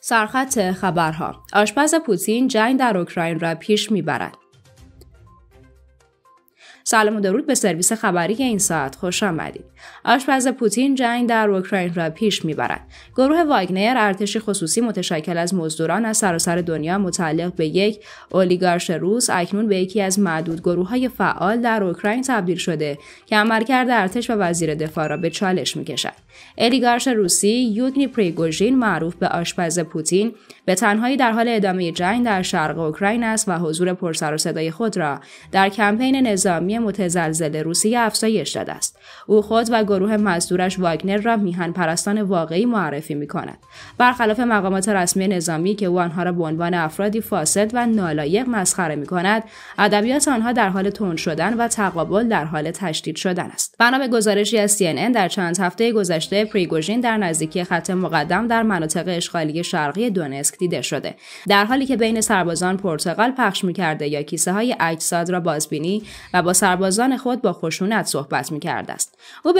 سرخط خبرها آشپز پوتین جنگ در اوکراین را پیش میبرد سلام و درود به سرویس خبری این ساعت خوش آمدید آشپز پوتین جنگ در اوکراین را پیش میبرد گروه واگنر ارتش خصوصی متشکل از مزدوران از سراسر دنیا متعلق به یک اولیگارش روس اکنون به یکی از معدود گروه های فعال در اوکراین تبدیل شده که عملکرد ارتش و وزیر دفاع را به چالش میکشد الیگارش روسی یوگنی پریگوژین معروف به آشپز پوتین به تنهایی در حال ادامه جنگ در شرق اوکراین است و حضور پرسر و صدای خود را در کمپین نظامی متزلزل روسیه افزایش داده است او خود گروه مزدورش واگنر را میهن پرستان واقعی معرفی می برخلاف مقامات رسمی نظامی که او آنها را به عنوان افرادی فاسد و نالایق مسخره می کند، ادبیات آنها در حال تند شدن و تقابل در حال تشدید شدن است. بنا به گزارشی از CNN در چند هفته گذشته پریگوژین در نزدیکی خط مقدم در مناطق اشغالی شرقی دونسک دیده شده. در حالی که بین سربازان پرتغال پخش میکرده یا کیسه های اجساد را بازبینی و با سربازان خود با خشونت صحبت میکرده است.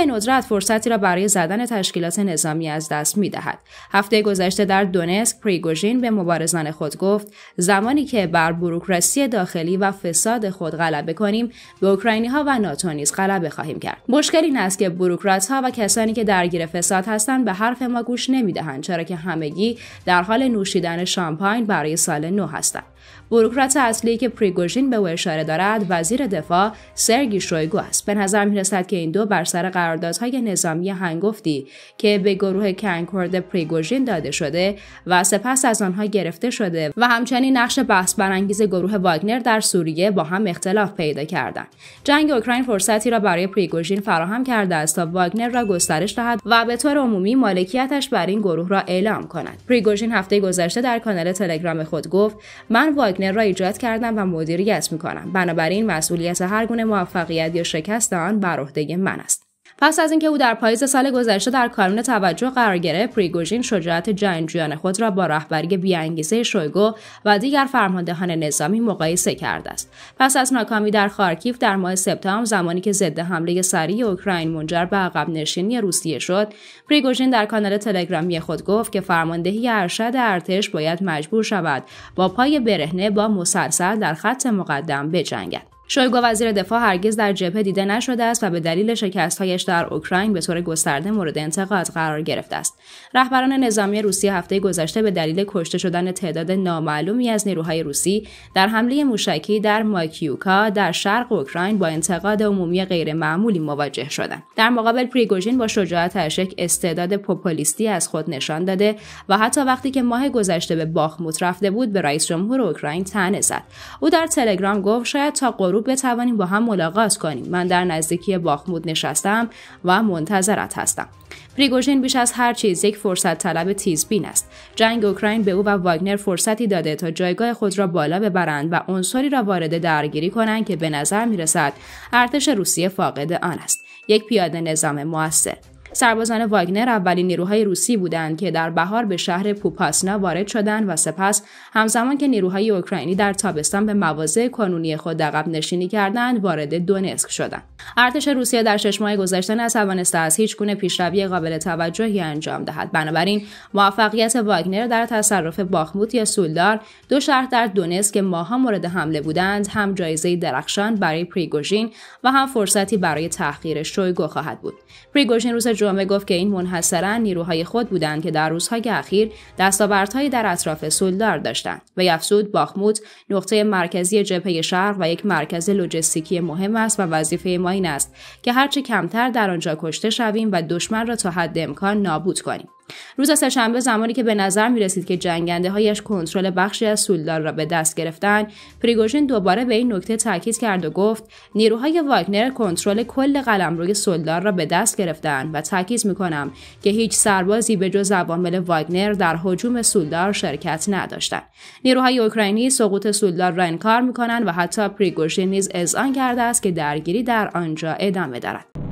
ندرت فرصتی را برای زدن تشکیلات نظامی از دست می دهد. هفته گذشته در دونسک پریگوژین به مبارزان خود گفت زمانی که بر بروکراسی داخلی و فساد خود غلبه کنیم به اوکراینی ها و ناتو نیز غلبه خواهیم کرد مشکل این است که بروکرات ها و کسانی که درگیر فساد هستند به حرف ما گوش نمی دهند چرا که همگی در حال نوشیدن شامپاین برای سال نو هستند بروکرات اصلی که پریگوژین به او اشاره دارد وزیر دفاع سرگی شویگو است به نظر میرسد که این دو بر سر قراردادهای نظامی هنگفتی که به گروه کنکورد پریگوژین داده شده و سپس از آنها گرفته شده و همچنین نقش بحث برانگیز گروه واگنر در سوریه با هم اختلاف پیدا کردند جنگ اوکراین فرصتی را برای پریگوژین فراهم کرده است تا واگنر را گسترش دهد و به طور عمومی مالکیتش بر این گروه را اعلام کند پریگوژین هفته گذشته در کانال تلگرام خود گفت من واگنر را ایجاد کردم و مدیریت می کنم. بنابراین مسئولیت هر گونه موفقیت یا شکست آن بر عهده من است. پس از اینکه او در پاییز سال گذشته در کانون توجه قرار گرفت پریگوژین شجاعت جنگجویان خود را با رهبری بیانگیزه شویگو و دیگر فرماندهان نظامی مقایسه کرده است پس از ناکامی در خارکیف در ماه سپتامبر زمانی که ضد حمله سریع اوکراین منجر به عقب نشینی روسیه شد پریگوژین در کانال تلگرامی خود گفت که فرماندهی ارشد ارتش باید مجبور شود با پای برهنه با مسلسل در خط مقدم بجنگد شویگو وزیر دفاع هرگز در جبهه دیده نشده است و به دلیل شکستهایش در اوکراین به طور گسترده مورد انتقاد قرار گرفته است رهبران نظامی روسیه هفته گذشته به دلیل کشته شدن تعداد نامعلومی از نیروهای روسی در حمله موشکی در ماکیوکا در شرق اوکراین با انتقاد عمومی غیرمعمولی مواجه شدند در مقابل پریگوژین با شجاعت یک استعداد پوپولیستی از خود نشان داده و حتی وقتی که ماه گذشته به باخموت رفته بود به رئیس جمهور اوکراین تنه زد او در تلگرام گفت شاید تا غروب بتوانیم با هم ملاقات کنیم من در نزدیکی باخمود نشستم و منتظرت هستم پریگوژین بیش از هر چیز یک فرصت طلب تیزبین است جنگ اوکراین به او و واگنر فرصتی داده تا جایگاه خود را بالا ببرند و عنصری را وارد درگیری کنند که به نظر میرسد ارتش روسیه فاقد آن است یک پیاده نظام موثر سربازان واگنر اولین نیروهای روسی بودند که در بهار به شهر پوپاسنا وارد شدند و سپس همزمان که نیروهای اوکراینی در تابستان به مواضع کانونی خود عقب نشینی کردند وارد دونسک شدند ارتش روسیه در شش ماه گذشته نتوانسته از هیچ گونه پیشروی قابل توجهی انجام دهد بنابراین موفقیت واگنر در تصرف باخموت یا سولدار دو شهر در دونست که ماها مورد حمله بودند هم جایزه درخشان برای پریگوژین و هم فرصتی برای تحقیر شویگو خواهد بود پریگوژین روز جمعه گفت که این منحصرا نیروهای خود بودند که در روزهای اخیر دستاوردهایی در اطراف سولدار داشتند و افزود باخموت نقطه مرکزی جبهه شرق و یک مرکز لوجستیکی مهم است و وظیفه ما این است که هرچه کمتر در آنجا کشته شویم و دشمن را تا حد امکان نابود کنیم روز سهشنبه زمانی که به نظر می رسید که جنگنده هایش کنترل بخشی از سولدار را به دست گرفتن پریگوژین دوباره به این نکته تاکید کرد و گفت نیروهای واگنر کنترل کل روی سولدار را به دست گرفتن و تاکید می کنم که هیچ سربازی به جز عوامل واگنر در حجوم سولدار شرکت نداشتند نیروهای اوکراینی سقوط سولدار را انکار می کنند و حتی پریگوژین نیز اذعان کرده است که درگیری در آنجا ادامه دارد